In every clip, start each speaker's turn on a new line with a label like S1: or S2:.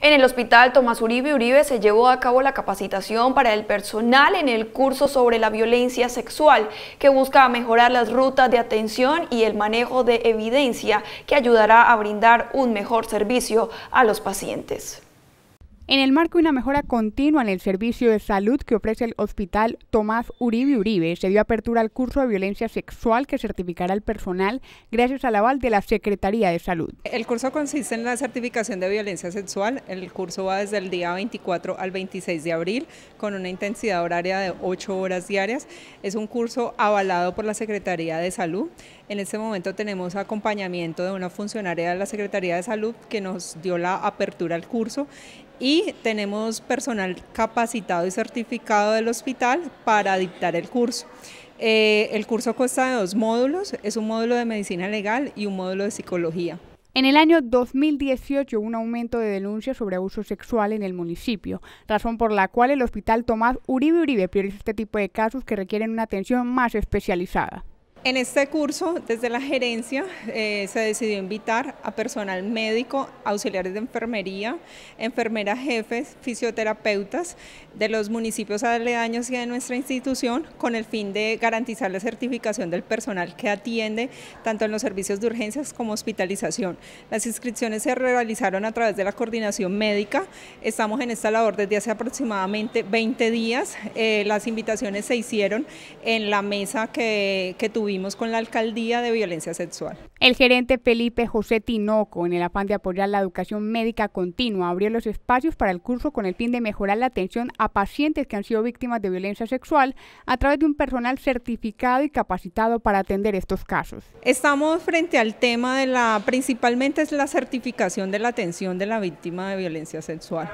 S1: En el Hospital Tomás Uribe Uribe se llevó a cabo la capacitación para el personal en el curso sobre la violencia sexual, que busca mejorar las rutas de atención y el manejo de evidencia que ayudará a brindar un mejor servicio a los pacientes.
S2: En el marco de una mejora continua en el servicio de salud que ofrece el Hospital Tomás Uribe Uribe, se dio apertura al curso de violencia sexual que certificará al personal gracias al aval de la Secretaría de Salud.
S1: El curso consiste en la certificación de violencia sexual. El curso va desde el día 24 al 26 de abril con una intensidad horaria de 8 horas diarias. Es un curso avalado por la Secretaría de Salud. En este momento tenemos acompañamiento de una funcionaria de la Secretaría de Salud que nos dio la apertura al curso y tenemos personal capacitado y certificado del hospital para dictar el curso. Eh, el curso consta de dos módulos, es un módulo de medicina legal y un módulo de psicología.
S2: En el año 2018 hubo un aumento de denuncias sobre abuso sexual en el municipio, razón por la cual el Hospital Tomás Uribe Uribe prioriza este tipo de casos que requieren una atención más especializada.
S1: En este curso, desde la gerencia, eh, se decidió invitar a personal médico, auxiliares de enfermería, enfermeras jefes, fisioterapeutas de los municipios aledaños y de nuestra institución, con el fin de garantizar la certificación del personal que atiende tanto en los servicios de urgencias como hospitalización. Las inscripciones se realizaron a través de la coordinación médica. Estamos en esta labor desde hace aproximadamente 20 días. Eh, las invitaciones se hicieron en la mesa que tuvimos con la alcaldía de violencia sexual.
S2: El gerente Felipe José Tinoco, en el afán de apoyar la educación médica continua, abrió los espacios para el curso con el fin de mejorar la atención a pacientes que han sido víctimas de violencia sexual a través de un personal certificado y capacitado para atender estos casos.
S1: Estamos frente al tema de la, principalmente es la certificación de la atención de la víctima de violencia sexual.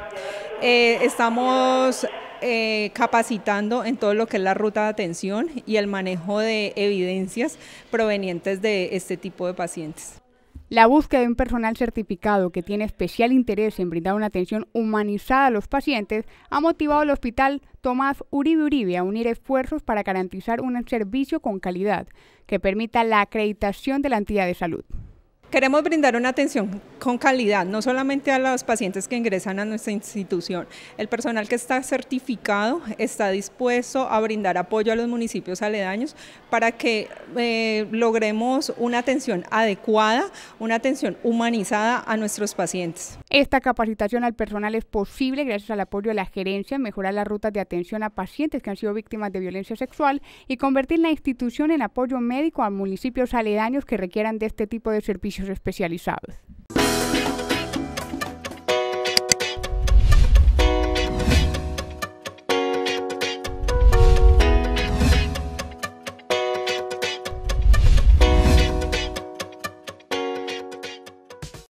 S1: Eh, estamos eh, capacitando en todo lo que es la ruta de atención y el manejo de evidencias provenientes de este tipo de pacientes.
S2: La búsqueda de un personal certificado que tiene especial interés en brindar una atención humanizada a los pacientes ha motivado al Hospital Tomás Uribe Uribe a unir esfuerzos para garantizar un servicio con calidad que permita la acreditación de la entidad de salud.
S1: Queremos brindar una atención con calidad, no solamente a los pacientes que ingresan a nuestra institución. El personal que está certificado está dispuesto a brindar apoyo a los municipios aledaños para que eh, logremos una
S2: atención adecuada, una atención humanizada a nuestros pacientes. Esta capacitación al personal es posible gracias al apoyo de la gerencia, mejorar las rutas de atención a pacientes que han sido víctimas de violencia sexual y convertir la institución en apoyo médico a municipios aledaños que requieran de este tipo de servicios especializados.